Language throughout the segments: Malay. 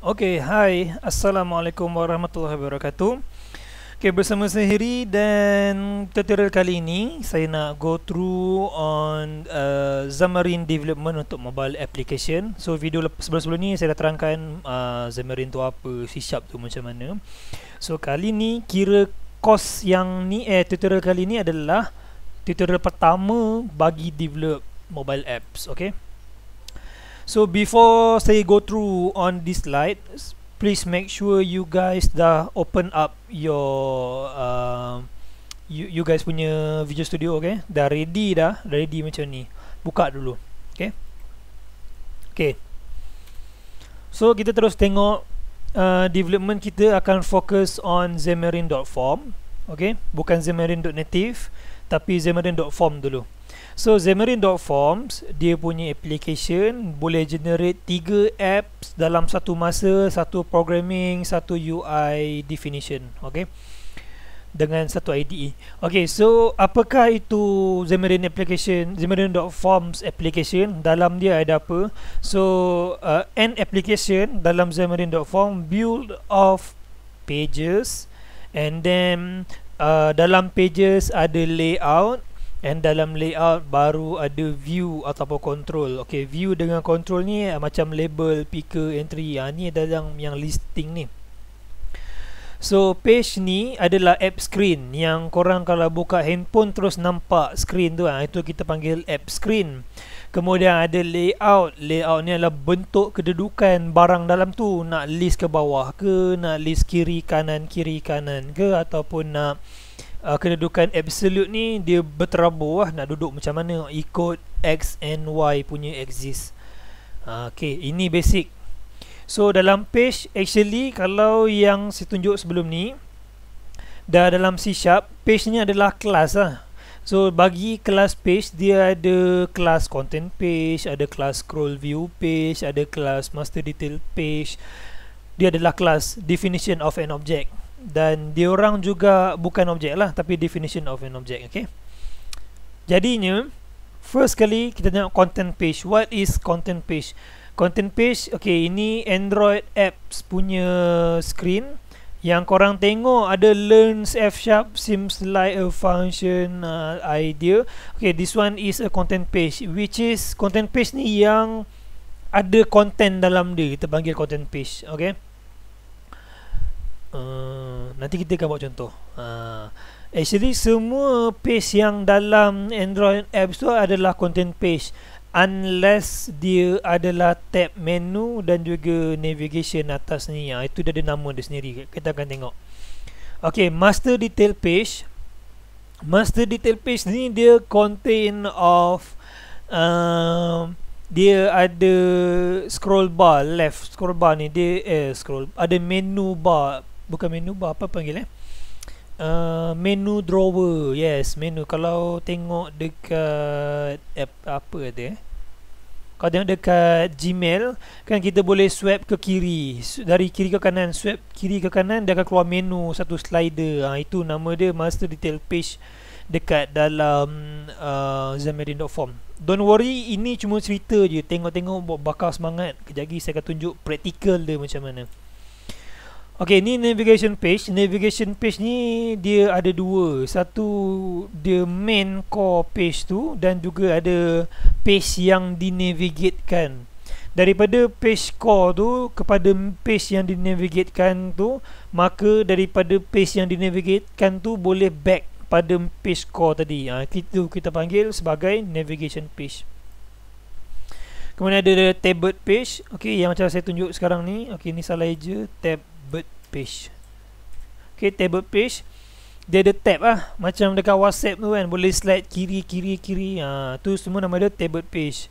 Okay, hi. Assalamualaikum warahmatullahi wabarakatuh. Okay, bersama saya Heri dan tutorial kali ini saya nak go through on uh, Xamarin development untuk mobile application. So, video sebelum-sebelum ni saya dah terangkan uh, Xamarin tu apa, C Sharp tu macam mana. So, kali ni kira kos yang ni, eh tutorial kali ni adalah tutorial pertama bagi develop mobile apps. Okay. So before saya go through on this slide, please make sure you guys dah open up your uh, you, you guys punya Visual Studio okay? Dah ready dah, dah ready macam ni. Buka dulu. Okay. Okay. So kita terus tengok uh, development kita akan fokus on Xamarin.form. Okay. Bukan Xamarin.native tapi xamarin.form dulu so xamarin.forms dia punya application boleh generate tiga apps dalam satu masa satu programming satu UI definition okey dengan satu IDE. Okey, so apakah itu Xamarin application, Xamarin.forms application dalam dia ada apa? So, uh, an application dalam Xamarin.form build of pages and then Uh, dalam pages ada layout and dalam layout baru ada view ataupun control. Okey, view dengan control ni uh, macam label, picker, entry. Ha ni dalam yang listing ni. So page ni adalah app screen yang korang kalau buka handphone terus nampak screen tu ah itu kita panggil app screen. Kemudian ada layout. Layout ni adalah bentuk kedudukan barang dalam tu. Nak list ke bawah ke, nak list kiri kanan kiri kanan ke ataupun nak uh, kedudukan absolute ni dia berterabur lah nak duduk macam mana ikut X and Y punya exist. Uh, okay, ini basic. So dalam page actually kalau yang saya tunjuk sebelum ni dah dalam C Sharp page ni adalah kelas lah So bagi kelas page dia ada kelas content page, ada kelas scroll view page, ada kelas master detail page. Dia adalah kelas definition of an object dan dia orang juga bukan objek lah tapi definition of an object okay. Jadinya first kali kita tengok content page. What is content page? Content page okay ini Android apps punya screen yang korang tengok ada learns F sharp seems like a function uh, idea. Okay, this one is a content page which is content page ni yang ada content dalam dia kita panggil content page. Okay. Uh, nanti kita akan buat contoh. Uh, actually semua page yang dalam Android apps tu adalah content page unless dia adalah tab menu dan juga navigation atas ni ya, itu dia ada nama dia sendiri kita akan tengok ok master detail page master detail page ni dia contain of uh, dia ada scroll bar left scroll bar ni dia eh, scroll ada menu bar bukan menu bar apa panggil eh Uh, menu drawer. Yes, menu. Kalau tengok dekat app apa dia eh? Kalau tengok dekat Gmail, kan kita boleh swipe ke kiri. Dari kiri ke kanan, swipe kiri ke kanan, dia akan keluar menu satu slider. Ha, itu nama dia master detail page dekat dalam uh, Xamarin.form. Don't worry, ini cuma cerita je. Tengok-tengok buat bakar semangat. Kejap lagi saya akan tunjuk practical dia macam mana. Okay ni navigation page Navigation page ni dia ada dua Satu dia main core page tu Dan juga ada page yang dinavigatekan Daripada page core tu kepada page yang dinavigatekan tu Maka daripada page yang dinavigatekan tu boleh back pada page core tadi ha, Itu kita panggil sebagai navigation page Kemudian ada tabbed page okay, Yang macam saya tunjuk sekarang ni okay, Ni salah je tab page Okay tablet page Dia ada tab lah Macam dekat whatsapp tu kan Boleh slide kiri kiri kiri ha, Tu semua nama dia tablet page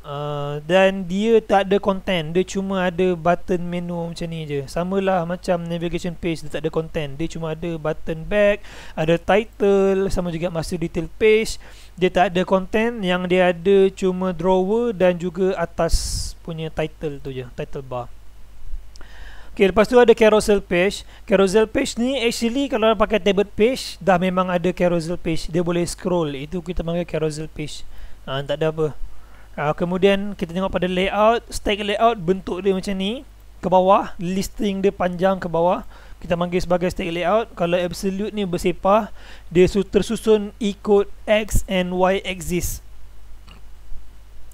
Uh, dan dia tak ada content Dia cuma ada button menu macam ni je Sama lah macam navigation page Dia tak ada content Dia cuma ada button back Ada title Sama juga master detail page Dia tak ada content Yang dia ada cuma drawer Dan juga atas punya title tu je Title bar Okay, lepas tu ada carousel page. Carousel page ni actually kalau pakai tablet page dah memang ada carousel page. Dia boleh scroll. Itu kita panggil carousel page. ha, tak ada apa. Ha, kemudian kita tengok pada layout, stack layout bentuk dia macam ni. Ke bawah, listing dia panjang ke bawah. Kita panggil sebagai stack layout. Kalau absolute ni bersepah, dia tersusun ikut e X and Y axis.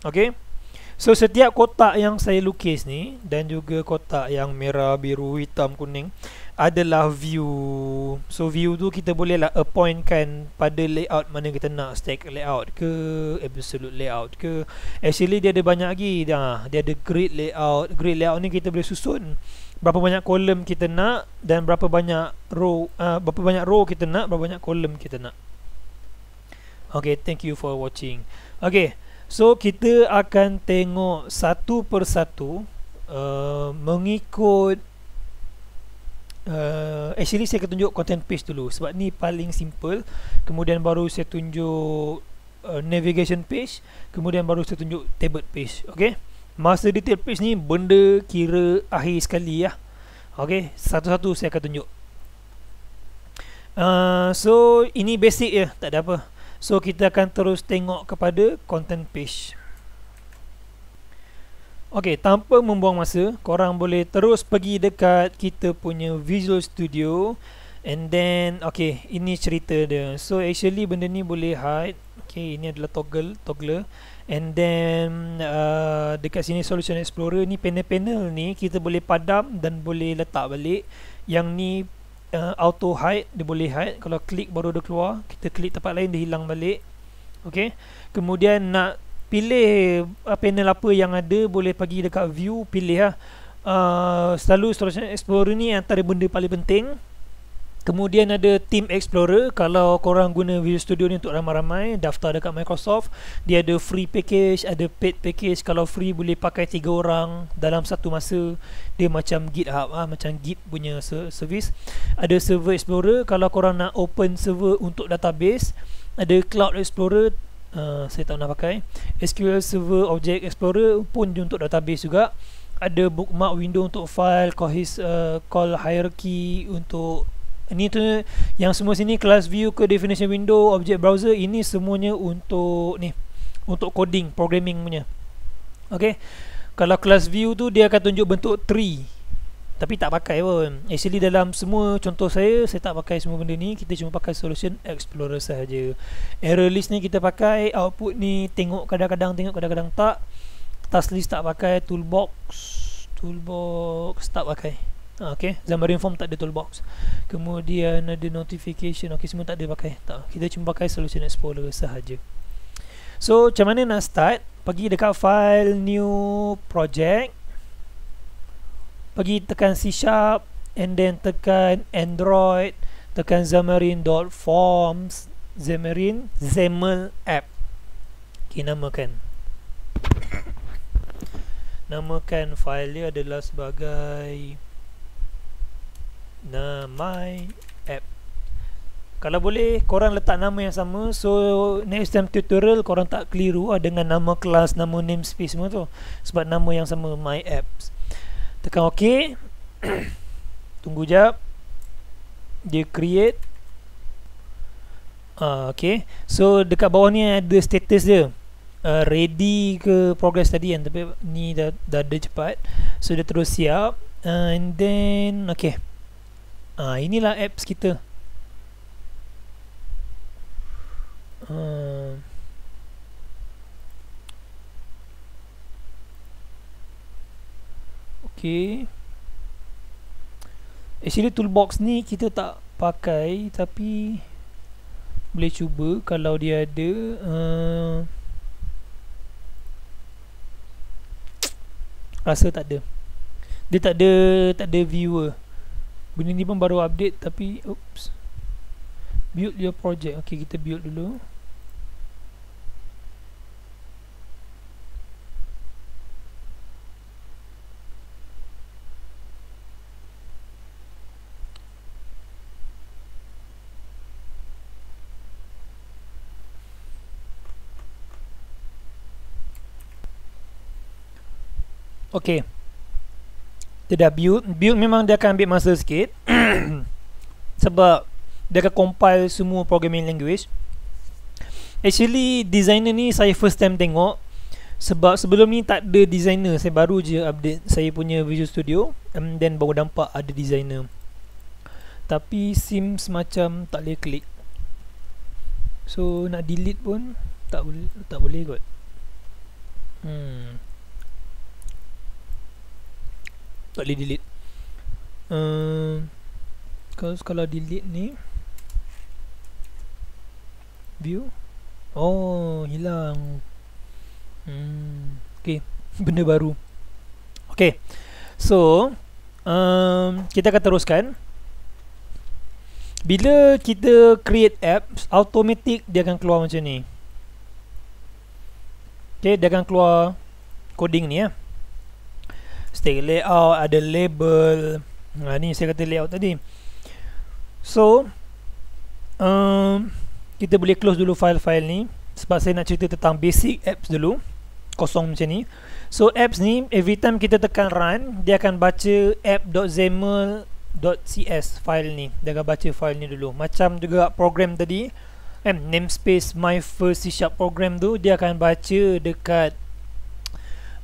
Okay. So setiap kotak yang saya lukis ni dan juga kotak yang merah, biru, hitam, kuning adalah view. So view tu kita bolehlah appointkan pada layout mana kita nak stack layout ke absolute layout ke. Actually dia ada banyak lagi dah. Ha, dia ada grid layout. Grid layout ni kita boleh susun berapa banyak kolom kita nak dan berapa banyak row uh, berapa banyak row kita nak, berapa banyak kolom kita nak. Okay, thank you for watching. Okay, So kita akan tengok satu persatu uh, mengikut uh, actually saya akan tunjuk content page dulu sebab ni paling simple kemudian baru saya tunjuk uh, navigation page kemudian baru saya tunjuk table page okey master detail page ni benda kira akhir sekali ya. Okay satu-satu saya akan tunjuk uh, so ini basic ya tak ada apa So kita akan terus tengok kepada content page Ok tanpa membuang masa Korang boleh terus pergi dekat kita punya visual studio And then ok ini cerita dia So actually benda ni boleh hide Ok ini adalah toggle toggle. And then uh, dekat sini solution explorer ni panel-panel ni Kita boleh padam dan boleh letak balik Yang ni uh, auto hide dia boleh hide kalau klik baru dia keluar kita klik tempat lain dia hilang balik okey kemudian nak pilih uh, panel apa yang ada boleh pergi dekat view pilih lah uh, selalu seterusnya explorer ni antara benda paling penting Kemudian ada Team Explorer. Kalau korang guna Visual Studio ni untuk ramai-ramai, daftar dekat Microsoft. Dia ada free package, ada paid package. Kalau free boleh pakai 3 orang dalam satu masa. Dia macam GitHub ah, macam Git punya service. Ada Server Explorer. Kalau korang nak open server untuk database, ada Cloud Explorer. Uh, saya tak nak pakai. SQL Server Object Explorer pun untuk database juga ada bookmark window untuk file, cohes uh, eh, call hierarchy untuk ini tu yang semua sini class view ke definition window object browser ini semuanya untuk ni untuk coding programming punya okey kalau class view tu dia akan tunjuk bentuk tree tapi tak pakai pun actually dalam semua contoh saya saya tak pakai semua benda ni kita cuma pakai solution explorer saja error list ni kita pakai output ni tengok kadang-kadang tengok kadang-kadang tak task list tak pakai toolbox toolbox tak pakai Ah, okay, Xamarin Form tak ada toolbox Kemudian ada notification Okay, semua tak ada pakai tak. Kita cuma pakai solution explorer sahaja So, macam mana nak start? Pergi dekat file new project Pergi tekan C Sharp And then tekan Android Tekan Xamarin.forms Xamarin Xamarin app Okay, namakan Namakan file dia adalah sebagai My app Kalau boleh korang letak nama yang sama So next time tutorial korang tak keliru lah Dengan nama kelas, nama namespace semua tu Sebab nama yang sama My apps Tekan okey, Tunggu jap Dia create Ah, okay So dekat bawah ni ada status dia uh, Ready ke progress tadi kan Tapi ni dah, dah ada cepat So dia terus siap uh, And then okey. Ah ha, inilah apps kita. Hmm. Ah. Okay. Actually toolbox ni kita tak pakai tapi boleh cuba kalau dia ada uh, rasa tak ada dia tak ada tak ada viewer Benda ni pun baru update tapi oops. Build your project. Okey, kita build dulu. Okey. Tidak build build memang dia akan ambil masa sikit sebab dia akan compile semua programming language actually designer ni saya first time tengok sebab sebelum ni tak ada designer saya baru je update saya punya visual studio and um, then baru nampak ada designer tapi sim macam tak boleh klik so nak delete pun tak boleh tak boleh kot hmm Tak boleh delete uh, Kalau kalau delete ni View Oh hilang hmm, Okay Benda baru Okay So um, Kita akan teruskan Bila kita create apps Automatic dia akan keluar macam ni Okay dia akan keluar Coding ni ya eh stick layout ada label ha, ni saya kata layout tadi so um, kita boleh close dulu file-file ni sebab saya nak cerita tentang basic apps dulu kosong macam ni so apps ni every time kita tekan run dia akan baca app.xaml.cs file ni dia akan baca file ni dulu macam juga program tadi kan namespace my first C sharp program tu dia akan baca dekat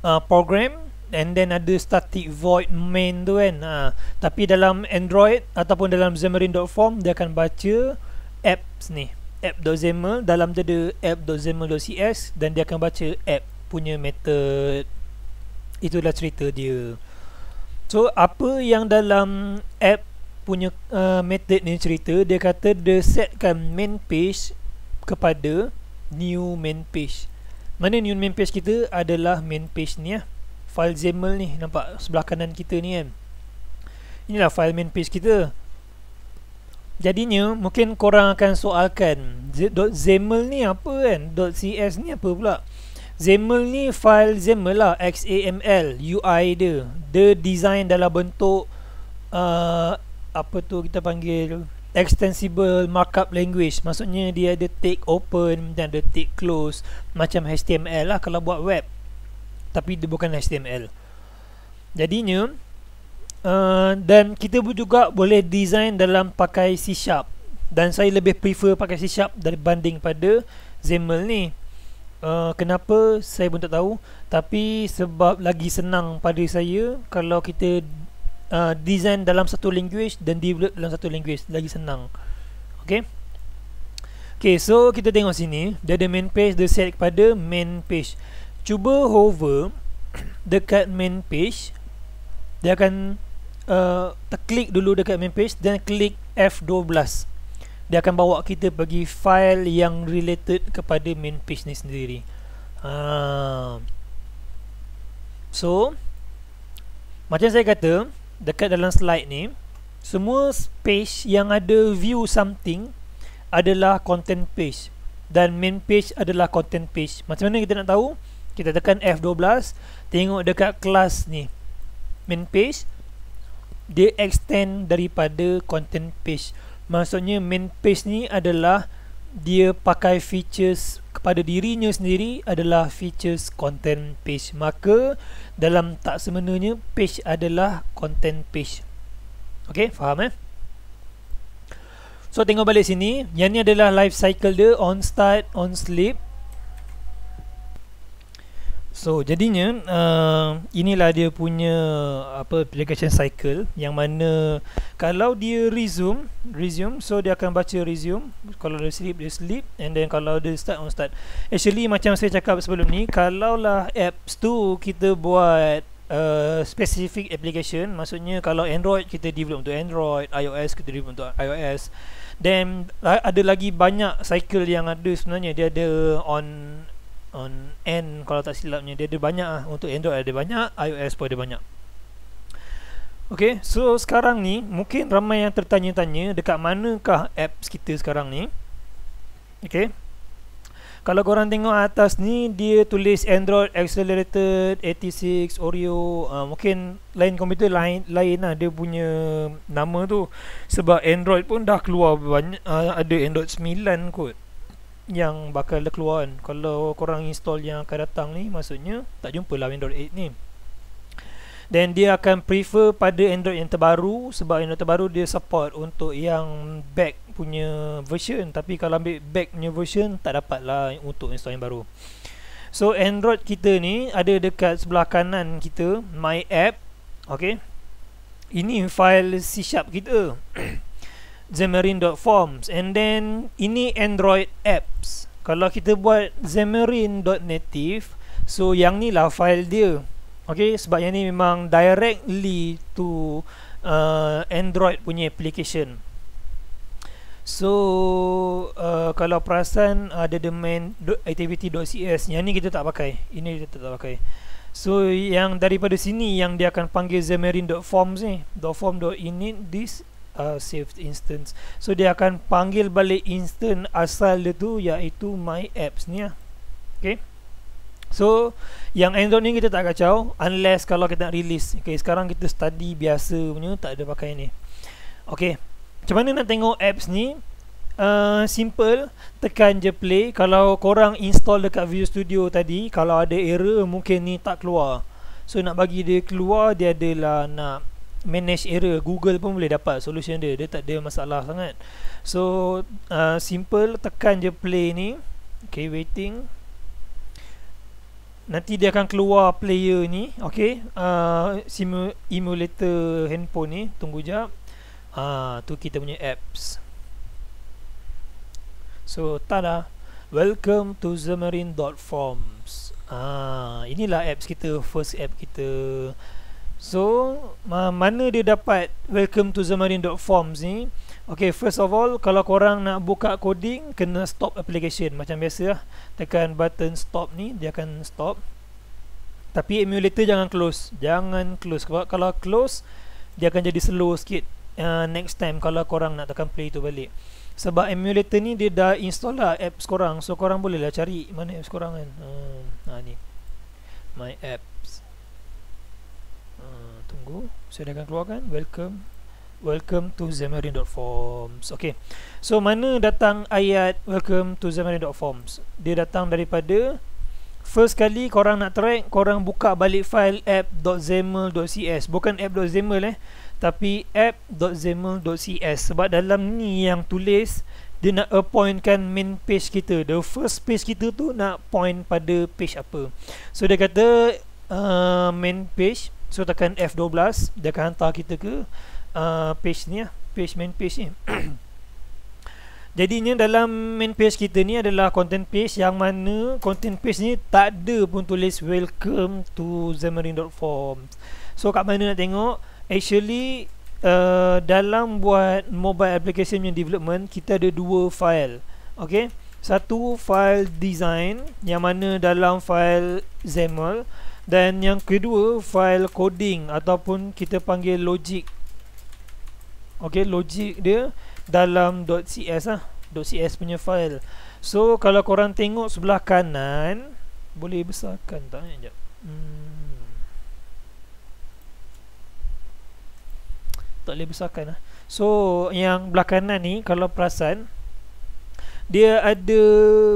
uh, program and then ada static void main tu kan ha. tapi dalam android ataupun dalam xamarin.form dia akan baca apps ni app.xaml dalam dia ada app.xaml.cs dan dia akan baca app punya method itulah cerita dia so apa yang dalam app punya uh, method ni cerita dia kata dia setkan main page kepada new main page mana new main page kita adalah main page ni lah file XML ni nampak sebelah kanan kita ni kan inilah file main page kita jadinya mungkin korang akan soalkan XML ni apa kan .cs ni apa pula XML ni file XML lah XAML UI dia dia design dalam bentuk uh, apa tu kita panggil extensible markup language maksudnya dia ada take open dan ada take close macam HTML lah kalau buat web tapi dia bukan HTML. Jadinya uh, dan kita juga boleh design dalam pakai C Sharp dan saya lebih prefer pakai C Sharp daripada pada XAML ni. Uh, kenapa saya pun tak tahu tapi sebab lagi senang pada saya kalau kita uh, design dalam satu language dan develop dalam satu language lagi senang Okay, okay so kita tengok sini dia ada main page dia set kepada main page cuba hover dekat main page dia akan uh, klik dulu dekat main page dan klik F12 dia akan bawa kita pergi file yang related kepada main page ni sendiri uh, so macam saya kata dekat dalam slide ni semua page yang ada view something adalah content page dan main page adalah content page macam mana kita nak tahu kita tekan F12 tengok dekat kelas ni main page dia extend daripada content page maksudnya main page ni adalah dia pakai features kepada dirinya sendiri adalah features content page maka dalam tak semenanya page adalah content page ok faham eh so tengok balik sini yang ni adalah life cycle dia on start on sleep So jadinya uh, inilah dia punya apa application cycle yang mana kalau dia resume resume so dia akan baca resume kalau dia sleep dia sleep and then kalau dia start on start actually macam saya cakap sebelum ni kalaulah apps tu kita buat Uh, specific application maksudnya kalau Android kita develop untuk Android iOS kita develop untuk iOS then ada lagi banyak cycle yang ada sebenarnya dia ada on on N kalau tak silapnya dia ada banyak ah untuk Android ada banyak iOS pun ada banyak Okay, so sekarang ni mungkin ramai yang tertanya-tanya dekat manakah apps kita sekarang ni. Okay. Kalau korang tengok atas ni, dia tulis Android Accelerated 86 Oreo. Uh, mungkin lain komputer lain, lain lah dia punya nama tu. Sebab Android pun dah keluar banyak, uh, ada Android 9 kot yang bakal ada keluar kan kalau korang install yang akan datang ni maksudnya tak jumpa lah Android 8 ni dan dia akan prefer pada Android yang terbaru sebab Android terbaru dia support untuk yang back punya version tapi kalau ambil back punya version tak dapat lah untuk install yang baru so Android kita ni ada dekat sebelah kanan kita my app ok ini file C sharp kita xamarin.forms and then ini android apps kalau kita buat xamarin.native so yang ni lah file dia Okay, sebab yang ni memang directly to uh, Android punya application So, uh, kalau perasan ada uh, domain activity.cs Yang ni kita tak pakai Ini kita tak pakai So, yang daripada sini yang dia akan panggil xamarin.forms ni .form.init this uh, saved instance so dia akan panggil balik instance asal dia tu iaitu my apps ni lah ok so yang android ni kita tak kacau unless kalau kita nak release ok sekarang kita study biasa punya tak ada pakai ni ok macam mana nak tengok apps ni Uh, simple tekan je play kalau korang install dekat Video Studio tadi kalau ada error mungkin ni tak keluar so nak bagi dia keluar dia adalah nak manage error Google pun boleh dapat solution dia dia tak ada masalah sangat so uh, simple tekan je play ni okay waiting nanti dia akan keluar player ni okay uh, emulator handphone ni tunggu jap uh, tu kita punya apps so tada lah. welcome to zemarin.forms Ah, inilah apps kita first app kita So uh, mana dia dapat welcome to zamarin.forms ni? Okay, first of all, kalau korang nak buka coding, kena stop application macam biasa. Lah. Tekan button stop ni, dia akan stop. Tapi emulator jangan close. Jangan close. Kalau close, dia akan jadi slow sikit uh, next time kalau korang nak tekan play tu balik. Sebab emulator ni dia dah install lah apps korang. So korang bolehlah cari mana apps korang kan. Hmm, ha, ni. My app tunggu saya akan keluarkan welcome welcome to xamarin.forms okey so mana datang ayat welcome to xamarin.forms dia datang daripada first kali korang nak track korang buka balik file app.xaml.cs bukan app.xaml eh tapi app.xaml.cs sebab dalam ni yang tulis dia nak appointkan main page kita the first page kita tu nak point pada page apa so dia kata uh, main page So tekan F12 Dia akan hantar kita ke uh, Page ni lah Page main page ni Jadinya dalam main page kita ni adalah content page yang mana content page ni tak ada pun tulis welcome to zemarin.com. So kat mana nak tengok Actually uh, dalam buat mobile application yang development kita ada dua file okay? Satu file design yang mana dalam file xaml dan yang kedua file coding ataupun kita panggil logic. Okey, logic dia dalam .cs lah. .cs punya file. So kalau korang tengok sebelah kanan, boleh besarkan tak? Eh, sekejap. Hmm. Tak boleh besarkan lah. So yang belah ni kalau perasan, dia ada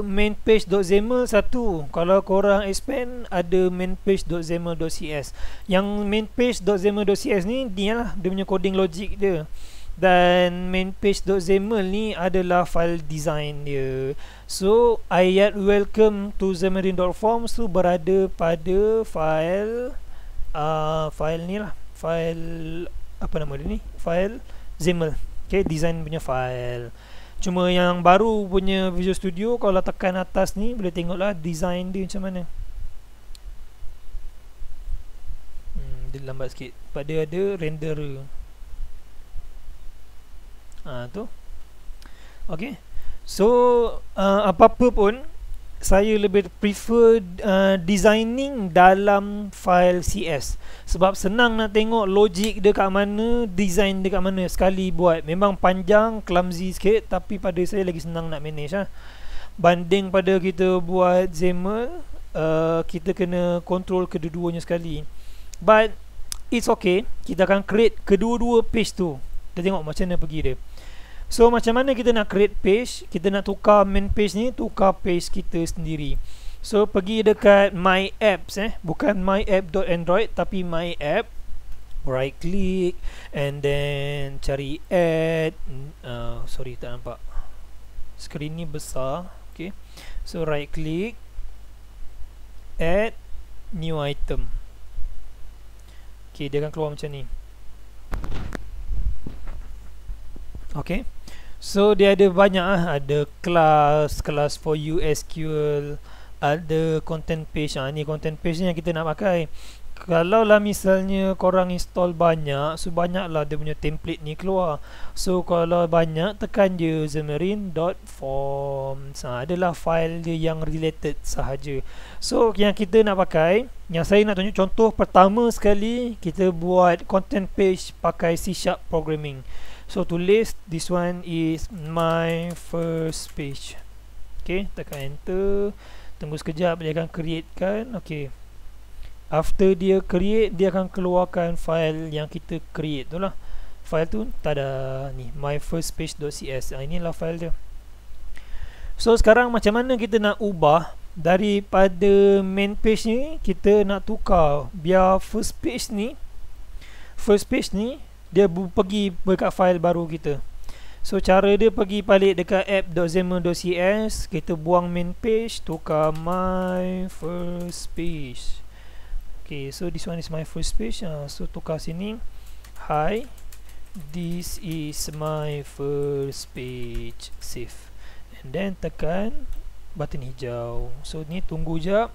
main page.xaml satu kalau korang expand ada main page.xaml.cs yang main page.xaml.cs ni dia lah dia punya coding logic dia dan main page.xaml ni adalah file design dia so ayat welcome to xamarin.forms tu berada pada file uh, file ni lah file apa nama dia ni file xaml okay design punya file Cuma yang baru punya Visual Studio kalau tekan atas ni boleh tengoklah design dia macam mana. Hmm, dia lambat sikit. Pada ada render. Ah tu. Okey. So uh, apa-apa pun saya lebih prefer uh, designing dalam file CS sebab senang nak tengok logik dia kat mana, design dia kat mana sekali buat. Memang panjang, clumsy sikit tapi pada saya lagi senang nak manage lah. Banding pada kita buat XAML, uh, kita kena control kedua-duanya sekali. But it's okay, kita akan create kedua-dua page tu. Kita tengok macam mana pergi dia. So macam mana kita nak create page Kita nak tukar main page ni Tukar page kita sendiri So pergi dekat my apps eh Bukan My myapp.android Tapi my app Right click And then cari add uh, Sorry tak nampak Screen ni besar Okay So right click Add new item Okay dia akan keluar macam ni Okay So dia ada banyak ah ada class, class for you SQL ada content page ah ni content page ni yang kita nak pakai. Kalau lah misalnya korang install banyak so banyaklah dia punya template ni keluar. So kalau banyak tekan je xamarin.form. Ha adalah file dia yang related sahaja. So yang kita nak pakai, yang saya nak tunjuk contoh pertama sekali kita buat content page pakai C# programming. So to list, this one is my first page. Okay, tekan enter. Tunggu sekejap, dia akan create kan. Okay. After dia create, dia akan keluarkan file yang kita create tu lah. File tu, tada ni, myfirstpage.cs. Ha, inilah file dia. So sekarang macam mana kita nak ubah daripada main page ni, kita nak tukar biar first page ni, first page ni dia bu- pergi dekat file baru kita so cara dia pergi balik dekat app.xaml.cs kita buang main page tukar my first page Okay, so this one is my first page uh, so tukar sini hi this is my first page save and then tekan button hijau so ni tunggu jap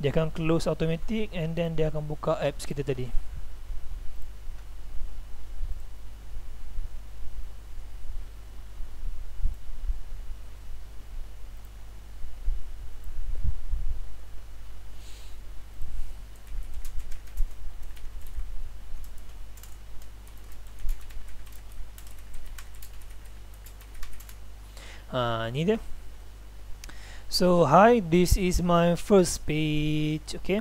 dia akan close automatic and then dia akan buka apps kita tadi uh, ha, neither so hi this is my first page okay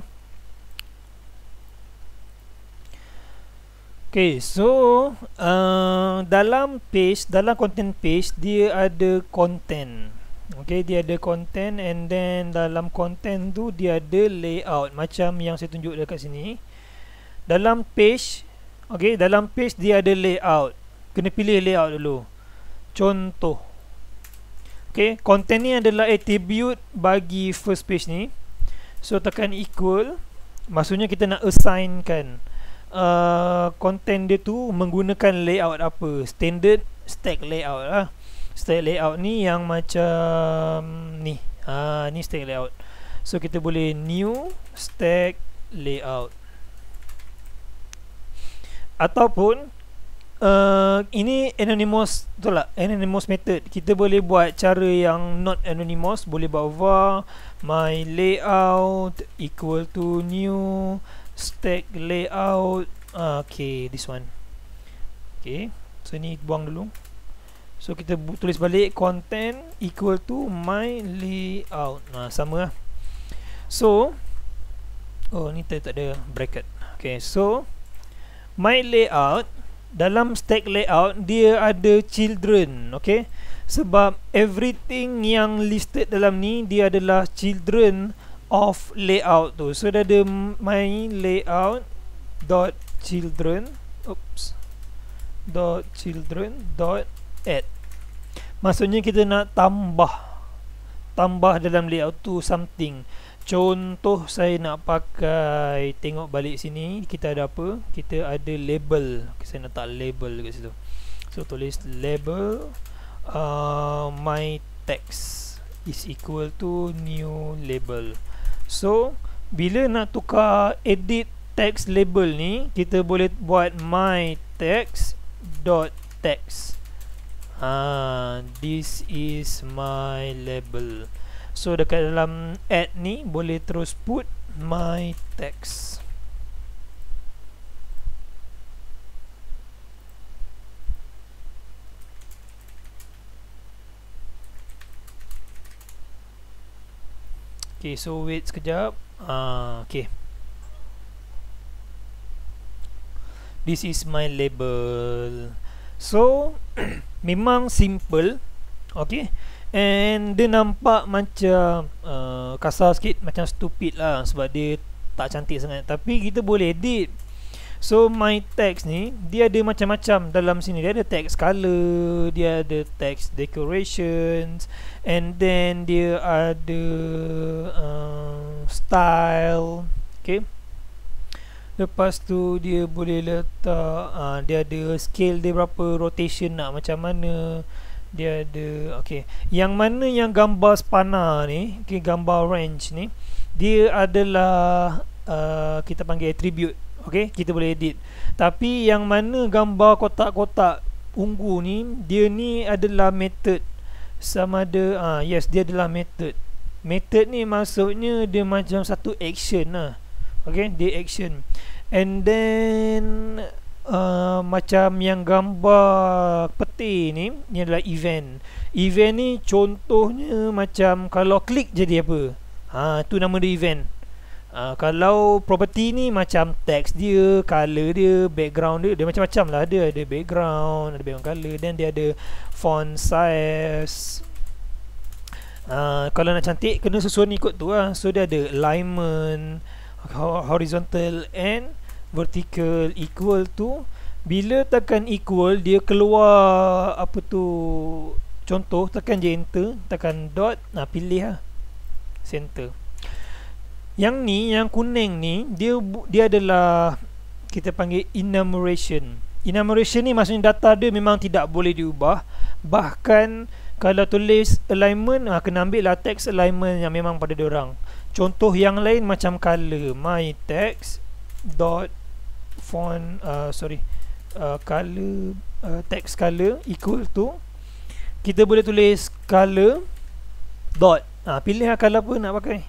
okay so uh, dalam page dalam content page dia ada content okay dia ada content and then dalam content tu dia ada layout macam yang saya tunjuk dekat sini dalam page okay dalam page dia ada layout kena pilih layout dulu contoh Okay, content ni adalah attribute bagi first page ni. So tekan equal. Maksudnya kita nak assignkan uh, content dia tu menggunakan layout apa? Standard stack layout lah. Stack layout ni yang macam ni. Ha, ni stack layout. So kita boleh new stack layout. Ataupun uh, ini anonymous tu lah anonymous method kita boleh buat cara yang not anonymous boleh bawa my layout equal to new stack layout uh, okay this one okay so ni buang dulu so kita tulis balik content equal to my layout nah sama lah so oh ni tak ada bracket okay so my layout dalam stack layout dia ada children okey sebab everything yang listed dalam ni dia adalah children of layout tu so dia ada my layout dot children oops dot children dot add maksudnya kita nak tambah tambah dalam layout tu something Contoh saya nak pakai Tengok balik sini Kita ada apa Kita ada label okay, Saya nak tak label dekat situ So tulis label uh, My text Is equal to new label So Bila nak tukar edit text label ni Kita boleh buat my text Dot text uh, ah, This is my Label So dekat dalam add ni boleh terus put my text. Okay, so wait sekejap. Ah, uh, okay. This is my label. So memang simple. Okay. And dia nampak macam uh, Kasar sikit Macam stupid lah Sebab dia tak cantik sangat Tapi kita boleh edit So my text ni Dia ada macam-macam dalam sini Dia ada text color Dia ada text decorations And then dia ada uh, Style Okay Lepas tu dia boleh letak uh, Dia ada scale dia berapa Rotation nak macam mana dia ada okey yang mana yang gambar spana ni okay, gambar range ni dia adalah uh, kita panggil attribute okey kita boleh edit tapi yang mana gambar kotak-kotak ungu ni dia ni adalah method sama ada ah uh, yes dia adalah method method ni maksudnya dia macam satu action lah okey dia action and then uh, macam yang gambar peti ni ni adalah event event ni contohnya macam kalau klik jadi apa ha tu nama dia event Uh, kalau property ni macam text dia, color dia, background dia, dia macam-macam lah dia ada background, ada background color, dan dia ada font size. Uh, kalau nak cantik kena susun ikut tu lah. So dia ada alignment, horizontal and vertical equal tu bila tekan equal dia keluar apa tu contoh tekan je enter tekan dot nah pilih lah center yang ni yang kuning ni dia dia adalah kita panggil enumeration enumeration ni maksudnya data dia memang tidak boleh diubah bahkan kalau tulis alignment ah, kena ambil lah text alignment yang memang pada dia orang contoh yang lain macam color my text dot font uh, sorry uh, color uh, text color equal to kita boleh tulis color dot ha, pilih lah color apa nak pakai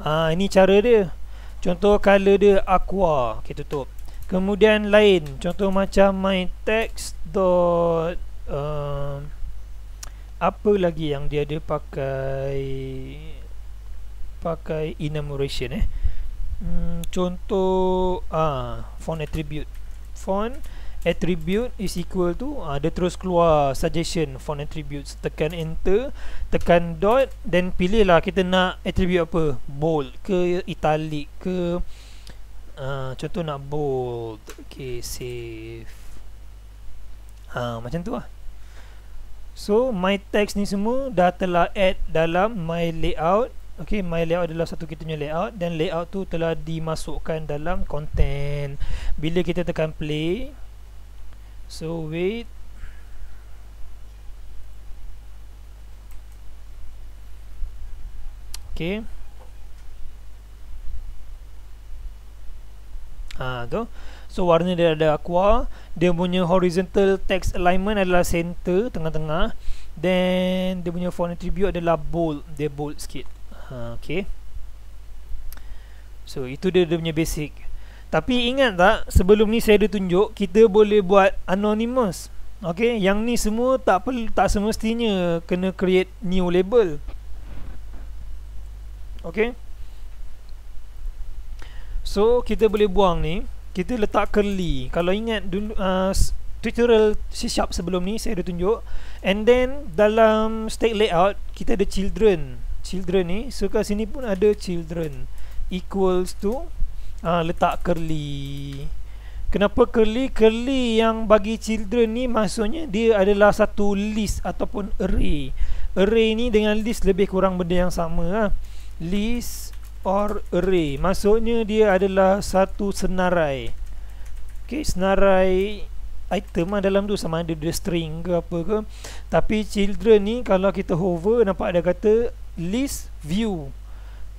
ha, ini cara dia contoh color dia aqua kita tutup kemudian lain contoh macam my text dot uh, apa lagi yang dia ada pakai pakai enumeration eh Hmm, contoh ah font attribute. Font attribute is equal to ah dia terus keluar suggestion font attributes. Tekan enter, tekan dot then pilihlah kita nak attribute apa. Bold ke italic ke ah contoh nak bold. Okay save. Ah macam tu lah. So my text ni semua dah telah add dalam my layout Okay, my layout adalah satu kita punya layout dan layout tu telah dimasukkan dalam content. Bila kita tekan play so wait Okey. Ha, tu. So warna dia ada aqua, dia punya horizontal text alignment adalah center tengah-tengah. Then dia punya font attribute adalah bold, dia bold sikit. Ha, okay. So itu dia dia punya basic Tapi ingat tak sebelum ni saya ada tunjuk Kita boleh buat anonymous Okay yang ni semua tak perlu tak semestinya kena create new label Okay So kita boleh buang ni Kita letak curly Kalau ingat dulu uh, tutorial C sharp sebelum ni saya ada tunjuk and then dalam state layout kita ada children children ni so kat sini pun ada children equals to uh, letak curly kenapa curly curly yang bagi children ni maksudnya dia adalah satu list ataupun array array ni dengan list lebih kurang benda yang sama lah. list or array maksudnya dia adalah satu senarai okey senarai item lah dalam tu sama ada dia string ke apa ke tapi children ni kalau kita hover nampak ada kata list view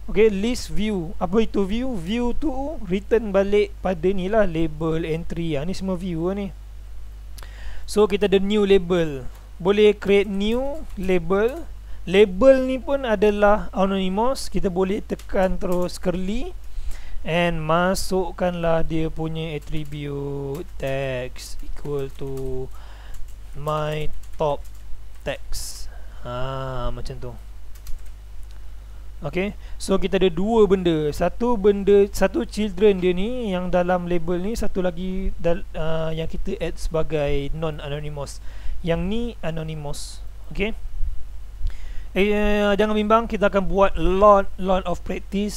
Okay, list view Apa itu view? View tu return balik pada ni lah Label, entry ha, Ni semua view lah ni So, kita ada new label Boleh create new label Label ni pun adalah anonymous Kita boleh tekan terus curly And masukkanlah dia punya attribute text equal to my top text. Ah ha, macam tu. Okay So kita ada dua benda Satu benda Satu children dia ni Yang dalam label ni Satu lagi dal, uh, Yang kita add sebagai Non-anonymous Yang ni Anonymous Okey, eh, eh, Jangan bimbang Kita akan buat Lot Lot of practice